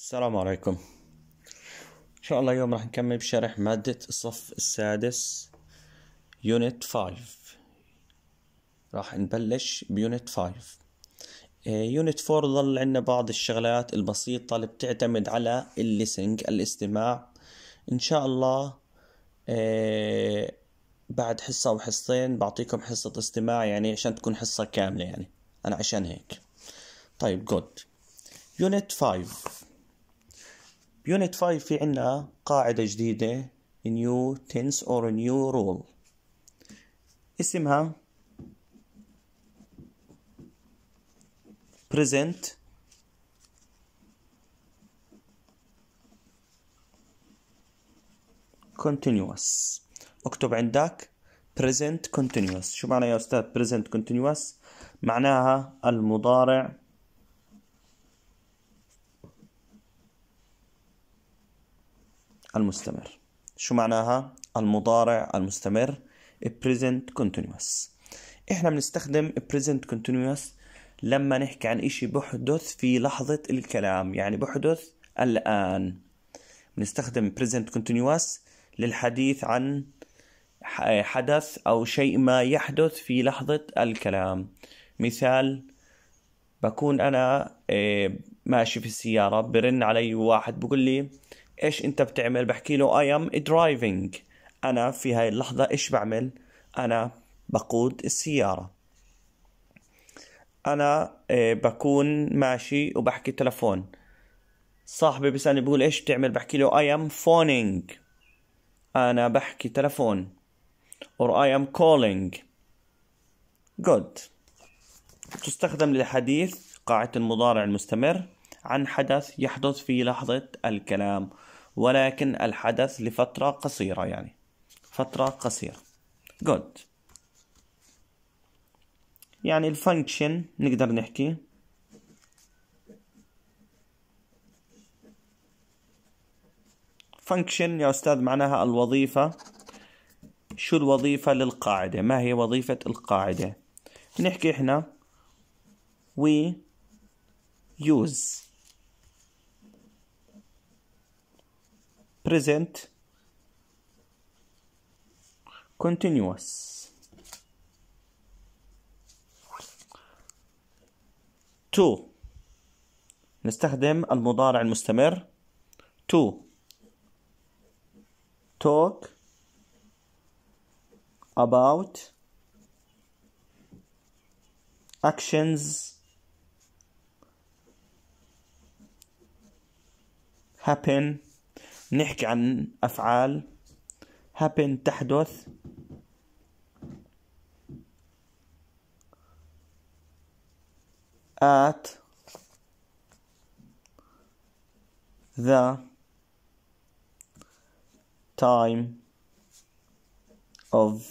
السلام عليكم ان شاء الله اليوم راح نكمل بشرح مادة الصف السادس يونت 5 راح نبلش بيونت 5 يونت 4 ظل عندنا بعض الشغلات البسيطة اللي بتعتمد على الليسنج الاستماع ان شاء الله إيه، بعد حصة او حصتين بعطيكم حصة استماع يعني عشان تكون حصة كاملة يعني انا عشان هيك طيب جود يونت 5 بيونت 5 في عنا قاعدة جديدة new tense or new rule اسمها present continuous اكتب عندك present continuous شو معنى يا استاذ present continuous معناها المضارع المستمر شو معناها المضارع المستمر present continuous احنا بنستخدم present continuous لما نحكي عن اشي بحدث في لحظة الكلام يعني بحدث الآن بنستخدم present continuous للحديث عن حدث أو شيء ما يحدث في لحظة الكلام مثال بكون أنا إيه، ماشي في السيارة برن علي واحد بقول لي ايش انت بتعمل بحكي له اي ام درايفنج انا في هاي اللحظه ايش بعمل انا بقود السياره انا آه، بكون ماشي وبحكي تلفون صاحبي بيسالني بقول ايش بتعمل بحكي له اي ام فونينج انا بحكي تلفون or I am calling good تستخدم للحديث قاعدة المضارع المستمر عن حدث يحدث في لحظة الكلام ولكن الحدث لفترة قصيرة يعني فترة قصيرة good يعني الفانكشن نقدر نحكي فانكشن يا أستاذ معناها الوظيفة شو الوظيفة للقاعدة ما هي وظيفة القاعدة نحكي احنا we use present continuous to نستخدم المضارع المستمر to talk about actions happen نحكي عن أفعال happen تحدث at the time of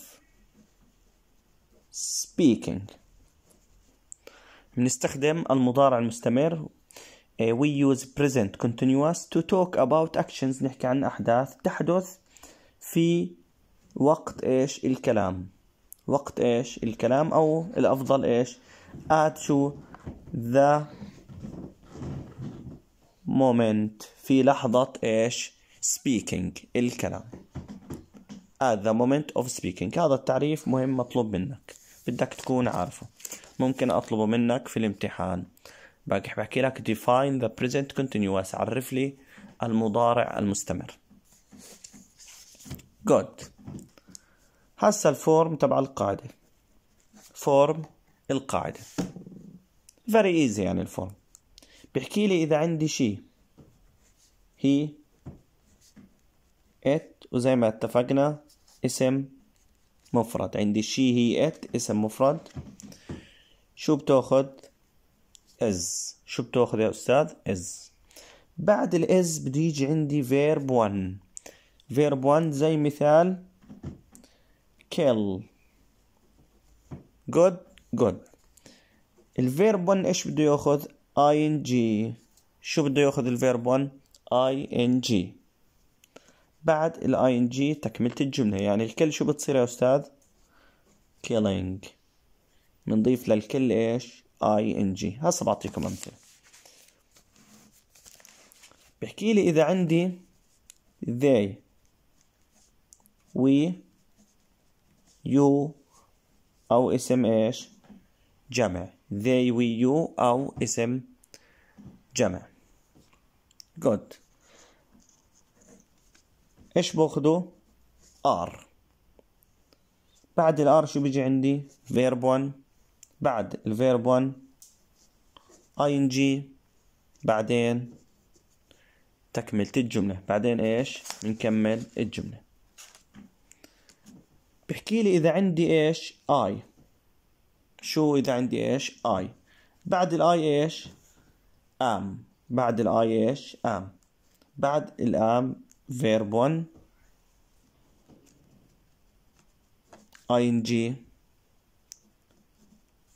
speaking بنستخدم المضارع المستمر Uh, we use present continuous to talk about actions نحكي عن أحداث تحدث في وقت إيش الكلام وقت إيش الكلام أو الأفضل إيش at شو the moment في لحظة إيش speaking الكلام at the moment of speaking هذا التعريف مهم مطلوب منك بدك تكون عارفه ممكن أطلبه منك في الامتحان باقي بحكي لك define the present continuous عرف لي المضارع المستمر good هسا الفورم تبع القاعدة فورم القاعدة very easy يعني الفورم بحكي لي إذا عندي شيء هي ات وزي ما اتفقنا اسم مفرد عندي شي هي ات اسم مفرد شو بتاخذ is شو بتاخذ يا أستاذ is بعد ال is بده يجي عندي verb 1 verb 1 زي مثال kill good good الفيرب 1 ايش بده ياخذ ing شو بده ياخذ الفيرب 1 ing بعد ال ing تكملة الجملة يعني الكل شو بتصير يا أستاذ killing بنضيف للكل ايش اي ان جي هسه بعطيكم امثله بحكي لي اذا عندي they we you او اسم ايش جمع they we you او اسم جمع good ايش باخذوا ار بعد الار شو بيجي عندي verb 1 بعد الفيرب 1 ing بعدين تكملة الجملة بعدين ايش نكمل الجملة بحكي لي اذا عندي ايش i شو اذا عندي ايش i بعد الاي ايش ام بعد الاي ايش ام بعد الام فيرب 1 ing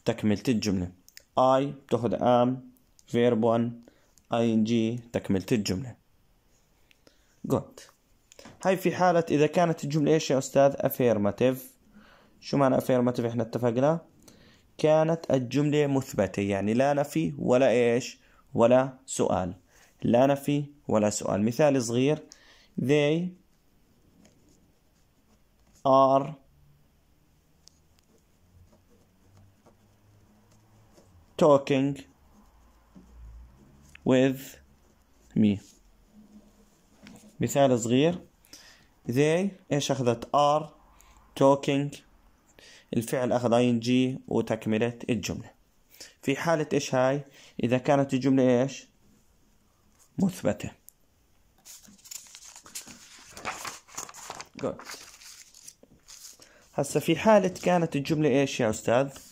تكملة الجملة I بتاخد am verb 1 ing تكملة الجملة good هاي في حالة إذا كانت الجملة إيش يا أستاذ affirmative شو معنى affirmative إحنا اتفقنا كانت الجملة مثبتة يعني لا نفي ولا إيش ولا سؤال لا نفي ولا سؤال مثال صغير they are talking with me مثال صغير they ايش اخذت are talking الفعل اخذ ing وتكملة الجملة في حالة ايش هاي اذا كانت الجملة ايش مثبتة good هسا في حالة كانت الجملة ايش يا استاذ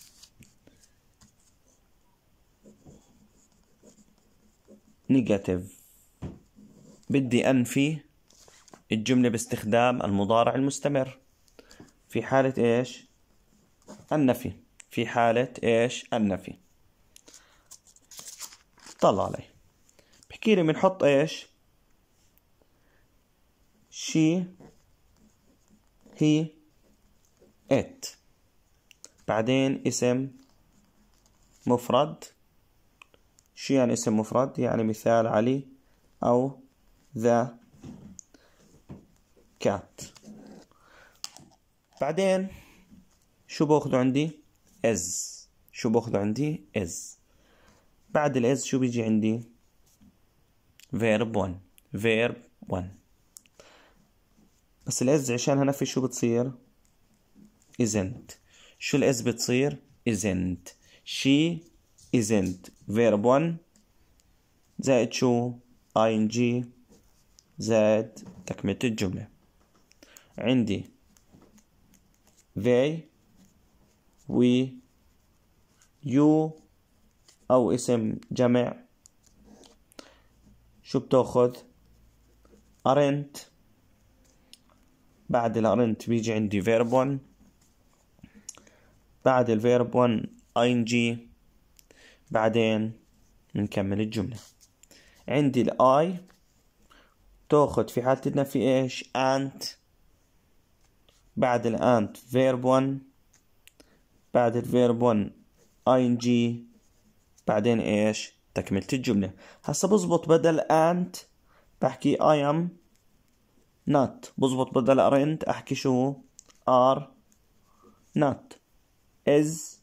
نيجاتيف بدي أنفي الجملة باستخدام المضارع المستمر في حالة إيش النفي في حالة إيش النفي طلع علي بحكي لي بنحط إيش she he it بعدين اسم مفرد شو يعني اسم مفرد يعني مثال علي أو ذا كات بعدين شو باخذه عندي از شو باخذه عندي از بعد الاز شو بيجي عندي verb 1 verb 1 بس الاز عشانها نفي شو بتصير isn't شو الاز بتصير isn't she isn't verb 1 زائد شو ing زائد تكملة الجملة عندي they we you أو اسم جمع شو بتاخد aren't بعد aren't بيجي عندي verb 1 بعد verb 1 ing بعدين نكمل الجملة عندي I تاخد في حالتنا في ايش انت بعد أنت فيرب 1 بعد الفيرب 1 one ان جي بعدين ايش تكملة الجملة هسا بزبط بدل انت بحكي I am not بزبط بدل aren't احكي شو are not is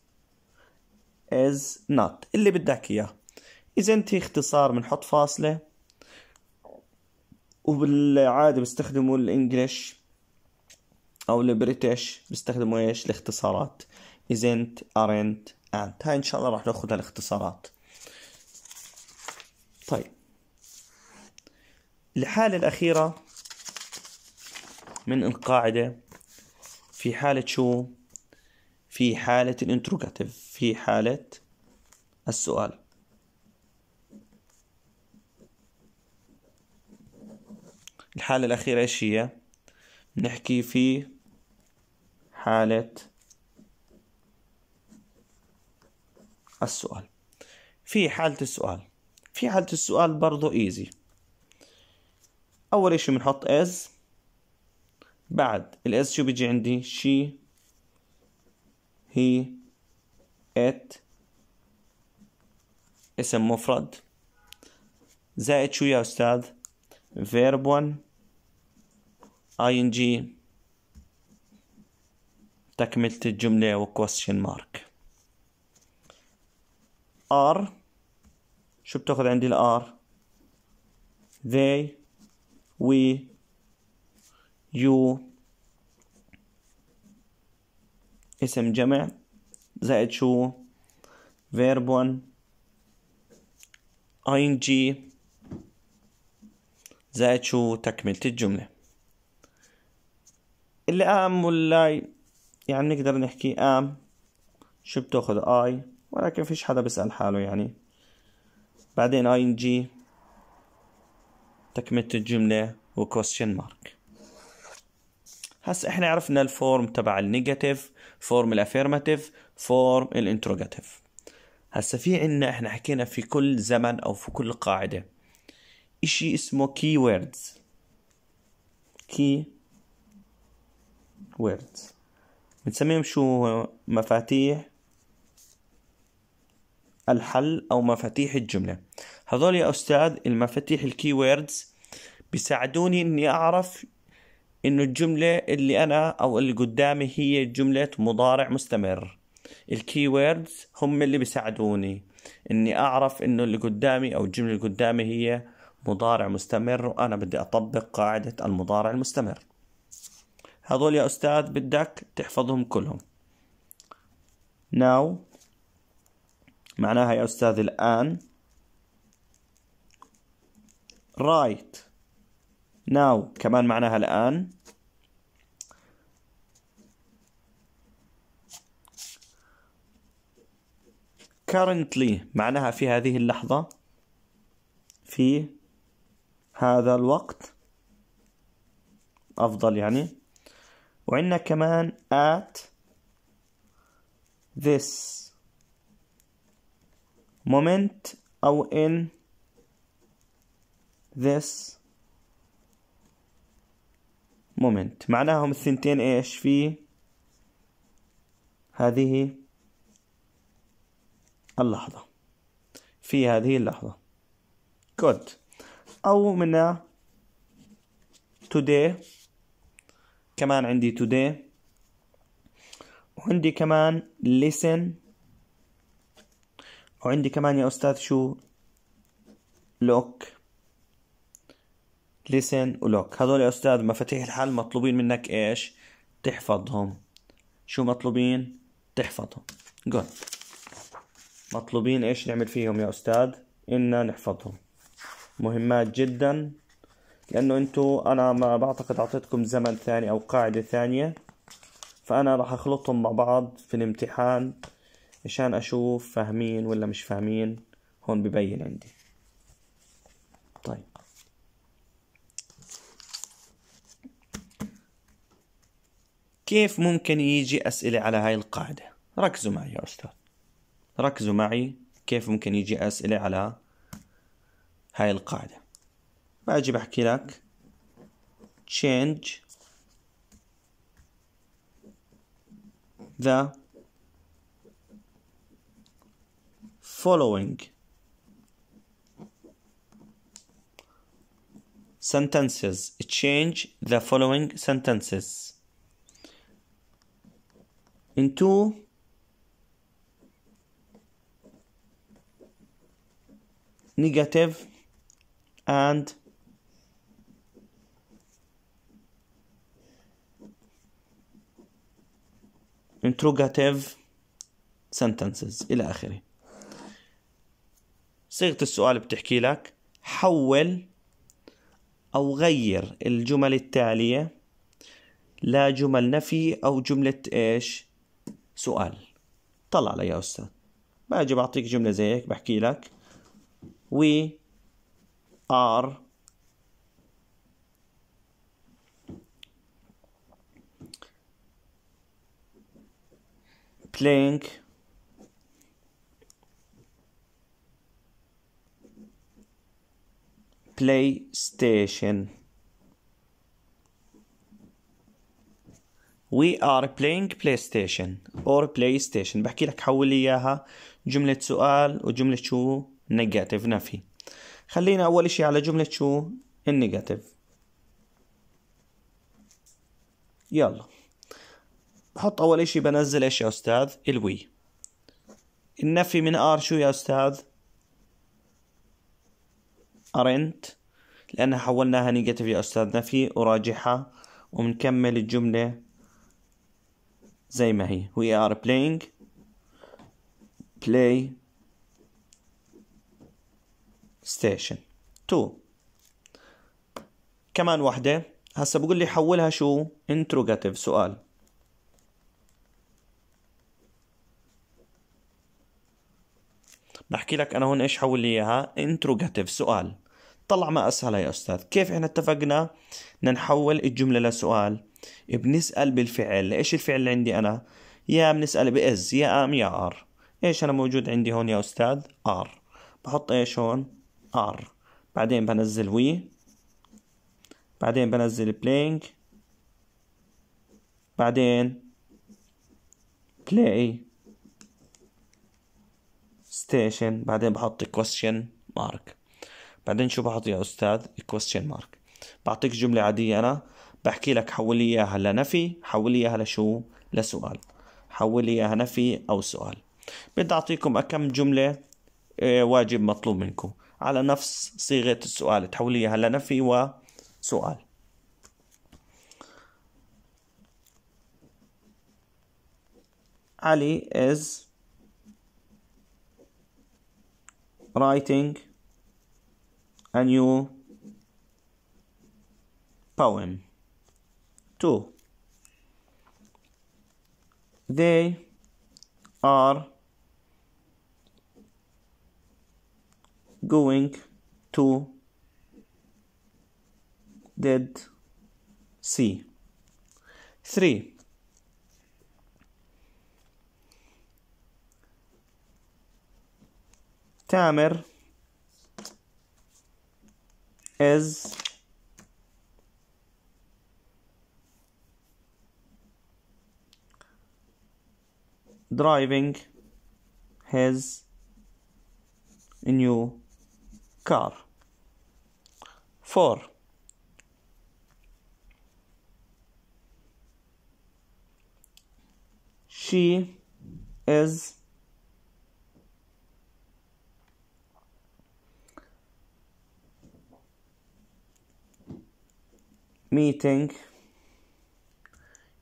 is not اللي بدك إياه إذا أنت اختصار بنحط فاصلة وبالعادة بيستخدموا الإنجليش أو البريتش بيستخدموا إيش الاختصارات isn't aren't and هاي إن شاء الله راح ناخذ الاختصارات طيب الحالة الأخيرة من القاعدة في حالة شو في حالة الانتروجاتيف في حالة السؤال الحالة الأخيرة إيش هي؟ نحكي في حالة السؤال في حالة السؤال في حالة السؤال برضو ايزي أول إشي بنحط as بعد الاس شو بيجي عندي شي هي ات اسم مفرد زائد شو يا أستاذ فيرب 1 اي ان جي تكملة الجملة و مارك ار شو بتاخذ عندي الار they we you اسم جمع زائد شو فيرب 1 اين جي زائد شو تكملة الجملة اللي ام واللاي يعني نقدر نحكي ام شو بتاخذ اي ولكن فيش حدا بيسأل حاله يعني بعدين اي ان جي تكملة الجملة وكوستشن مارك هسا احنا عرفنا الفورم تبع النيجاتيف فورم الافيرماتيف فورم الانتروجاتيف هسا في عنا احنا حكينا في كل زمن او في كل قاعدة اشي اسمه كي ويردز كي ويردز بنسميهم شو مفاتيح الحل او مفاتيح الجملة هذول يا استاذ المفاتيح الكي ويردز بيساعدوني اني اعرف انه الجمله اللي انا او اللي قدامي هي جمله مضارع مستمر الكي ووردز هم اللي بيساعدوني اني اعرف انه اللي قدامي او الجمله اللي قدامي هي مضارع مستمر وانا بدي اطبق قاعده المضارع المستمر هذول يا استاذ بدك تحفظهم كلهم now معناها يا استاذ الان right now كمان معناها الآن currently معناها في هذه اللحظة في هذا الوقت أفضل يعني وعندنا كمان at this moment أو in this moment معناهم الثنتين إيش في هذه اللحظة في هذه اللحظة good أو من today كمان عندي today وعندي كمان listen وعندي كمان يا أستاذ شو look listen ولوك هذول يا أستاذ مفاتيح الحل مطلوبين منك إيش تحفظهم شو مطلوبين تحفظهم good مطلوبين ايش نعمل فيهم يا استاذ إنا نحفظهم مهمات جدا لأنه انتوا أنا ما بعتقد أعطيتكم زمن ثاني أو قاعدة ثانية فأنا راح أخلطهم مع بعض في الامتحان عشان أشوف فاهمين ولا مش فاهمين هون ببين عندي طيب كيف ممكن يجي أسئلة على هاي القاعدة ركزوا معي يا أستاذ ركزوا معي كيف ممكن يجي أسئلة على هاي القاعدة باجي بحكي لك change the following sentences change the following sentences into negative and interrogative sentences إلى آخره صيغة السؤال بتحكي لك حول أو غير الجمل التالية لا جمل نفي أو جملة إيش سؤال طلع علي يا أستاذ باجي بعطيك جملة زي هيك بحكي لك we are playing PlayStation. We are playing PlayStation or PlayStation بحكي لك حول لي اياها جملة سؤال وجملة شو نيجاتيف نفي خلينا أول إشي على جملة شو النيجاتيف يلا بحط أول إشي بنزل إيش يا أستاذ الوي النفي من ار شو يا أستاذ أرنت لأنها حولناها نيجاتيف يا أستاذ نفي وراجحها وبنكمل الجملة زي ما هي وي ار بلاينج بلاي ستيشن 2 كمان واحدة هسا بقول لي حولها شو انتروجاتيف سؤال بحكي لك انا هون ايش حول لي اياها انتروجاتيف سؤال طلع ما اسهلها يا استاذ كيف احنا اتفقنا بدنا نحول الجمله لسؤال بنسال بالفعل ايش الفعل اللي عندي انا يا بنسال باز يا ام يا ار ايش انا موجود عندي هون يا استاذ ار بحط ايش هون ار بعدين بنزل وي بعدين بنزل بلينك بعدين بلاي ستيشن بعدين بحط كويستشن مارك بعدين شو بحط يا استاذ كويستشن مارك بعطيك جملة عادية أنا بحكي لك حول لي إياها لنفي حول لي إياها لشو لسؤال حول لي إياها نفي أو سؤال بدي أعطيكم أكم جملة آه، واجب مطلوب منكم على نفس صيغة السؤال تحوليها لنفي نفي وسؤال علي is writing a new poem. 2. They are going to Dead Sea. 3. Tamer is driving his new car. 4. She is meeting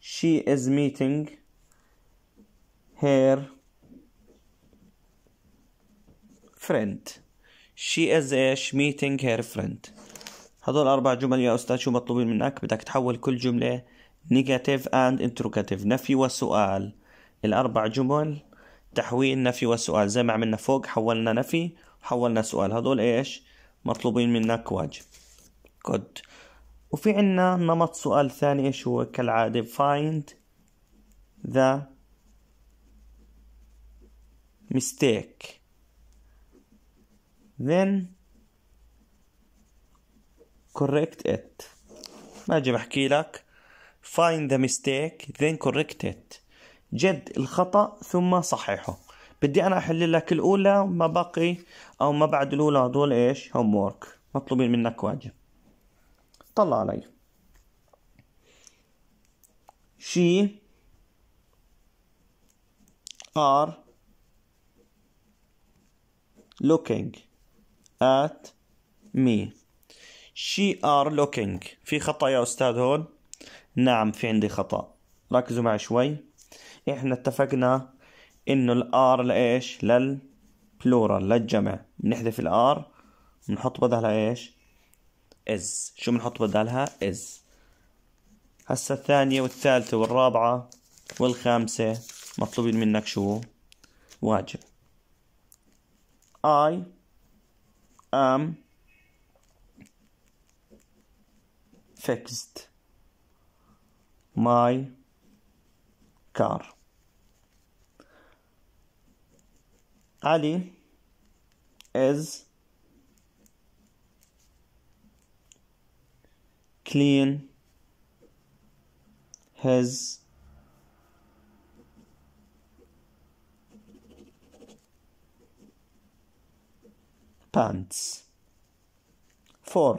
she is meeting her friend شي از ايش ميتينج هير فريند هذول اربع جمل يا استاذ شو مطلوبين منك بدك تحول كل جمله نيجاتيف اند انتروجاتيف نفي وسؤال الاربع جمل تحويل نفي وسؤال زي ما عملنا فوق حولنا نفي وحولنا سؤال هذول ايش مطلوبين منك واجب كود وفي عنا نمط سؤال ثاني ايش هو كالعاده find the mistake then correct it باجي بحكي لك find the mistake then correct it جد الخطأ ثم صححه بدي أنا أحل لك الأولى ما بقي أو ما بعد الأولى هدول إيش هوم وورك مطلوبين منك واجب طلع علي she are looking at me she are looking في خطأ يا أستاذ هون نعم في عندي خطأ ركزوا معي شوي إحنا اتفقنا إنه الآر لإيش للبلورال للجمع بنحذف الآر بنحط بدلها إيش is شو بنحط بدلها is هسا الثانية والثالثة والرابعة والخامسة مطلوبين منك شو واجب I um, fixed my car. Ali is clean his pants. 4.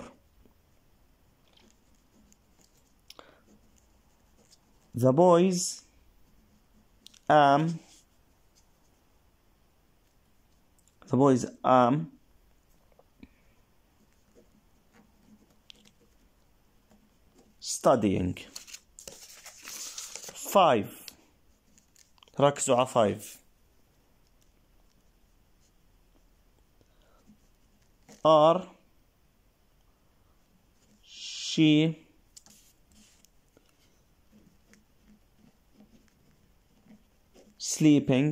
The boy's Um. the boy's arm studying 5 ركزوا على 5 Are she sleeping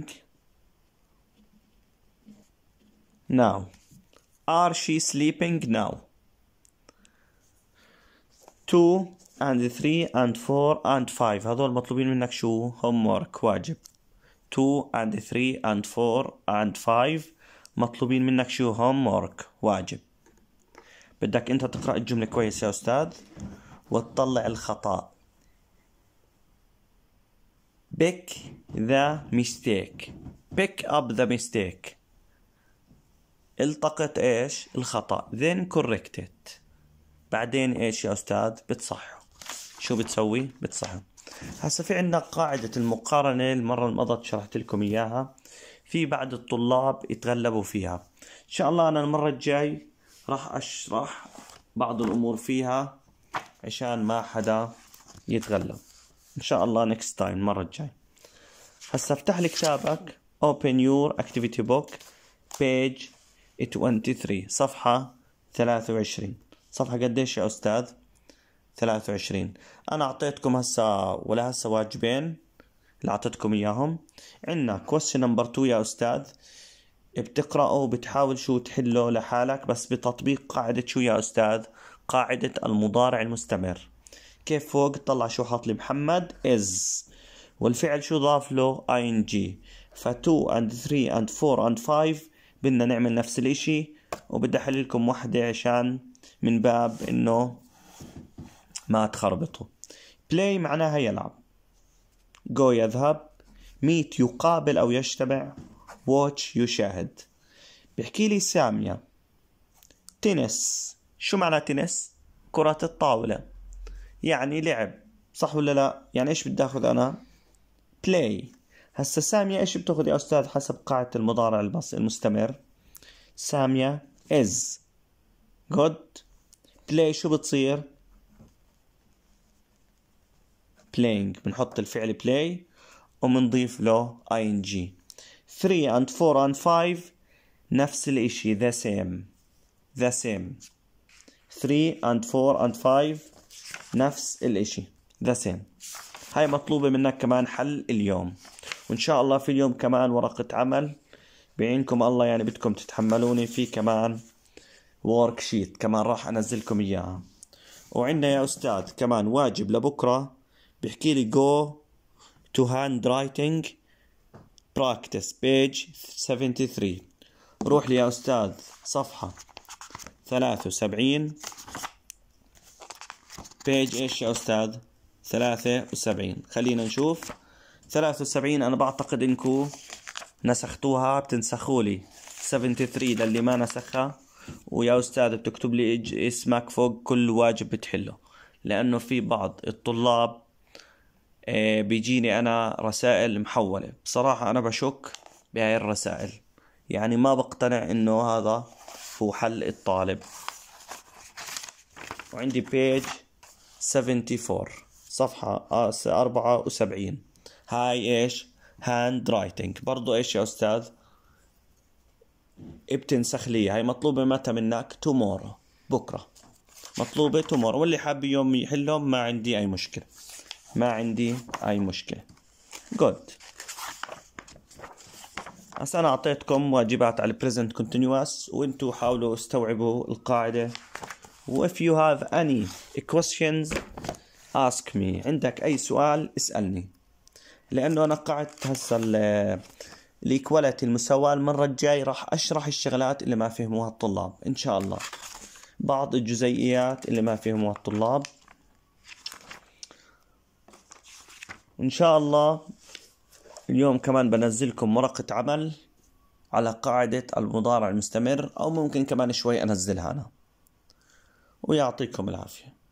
now are she sleeping now 2 and 3 and 4 and 5 هذول مطلوبين منك شو homework واجب 2 and 3 and 4 and 5 مطلوبين منك شو homework واجب بدك انت تقرأ الجملة كويس يا أستاذ وتطلع الخطأ pick the mistake pick up the mistake التقط ايش الخطأ then correct it بعدين ايش يا أستاذ بتصحه شو بتسوي بتصحه هسا في عندنا قاعدة المقارنة المرة اللي مضت شرحت لكم إياها في بعض الطلاب يتغلبوا فيها ان شاء الله انا المره الجاي راح اشرح بعض الامور فيها عشان ما حدا يتغلب ان شاء الله نكست تايم المره الجاي هسا افتح لي كتابك open your activity book page 23 صفحه 23 صفحه قديش يا استاذ 23 انا اعطيتكم هسا ولا هسا واجبين اللي اعطيتكم اياهم عندنا كويستشن نمبر 2 يا استاذ بتقراه وبتحاول شو تحله لحالك بس بتطبيق قاعده شو يا استاذ قاعده المضارع المستمر كيف فوق طلع شو حاط لي محمد از والفعل شو ضاف له اي ان جي ف 2 اند 3 اند 4 اند 5 بدنا نعمل نفس الاشي وبدي احل لكم وحده عشان من باب انه ما تخربطوا بلاي معناها يلعب جو يذهب ميت يقابل أو يجتمع واتش يشاهد بيحكي لي سامية تنس شو معنى تنس؟ كرة الطاولة يعني لعب صح ولا لا؟ يعني ايش بدي اخذ انا؟ بلاي هسا سامية ايش بتاخذ يا استاذ حسب قاعدة المضارع المستمر؟ سامية از جود بلاي شو بتصير؟ playing بنحط الفعل play ومنضيف له ing 3 and 4 and 5 نفس الاشي the same the same 3 and 4 and 5 نفس الاشي the same هاي مطلوبة منك كمان حل اليوم وان شاء الله في اليوم كمان ورقة عمل بعينكم الله يعني بدكم تتحملوني في كمان ورك شيت كمان راح انزلكم اياها وعندنا يا استاذ كمان واجب لبكره بيحكي لي go to handwriting practice page 73 روح لي يا أستاذ صفحة 73 page إيش يا أستاذ 73 خلينا نشوف 73 أنا بعتقد إنكو نسختوها بتنسخوا لي 73 للي ما نسخها ويا أستاذ بتكتب لي اسمك فوق كل واجب بتحله لأنه في بعض الطلاب آه، بيجيني انا رسائل محوله بصراحه انا بشك بهاي الرسائل يعني ما بقتنع انه هذا هو حل الطالب وعندي بيج 74 صفحة 74 آه، هاي ايش هاند رايتنج برضو ايش يا استاذ بتنسخ لي هاي مطلوبة متى منك تومورو بكرة مطلوبة تومورو واللي حاب يوم يحلهم ما عندي اي مشكلة ما عندي أي مشكلة جود هسا أنا أعطيتكم واجبات على present continuous وانتوا حاولوا استوعبوا القاعدة و if you have any questions ask me عندك أي سؤال اسألني لأنه أنا قعدت هسا الإيكواليتي المساواة المرة الجاي راح أشرح الشغلات اللي ما فهموها الطلاب إن شاء الله بعض الجزيئيات اللي ما فهموها الطلاب وإن شاء الله اليوم كمان بنزلكم ورقة عمل على قاعدة المضارع المستمر أو ممكن كمان شوي أنزلها أنا ويعطيكم العافية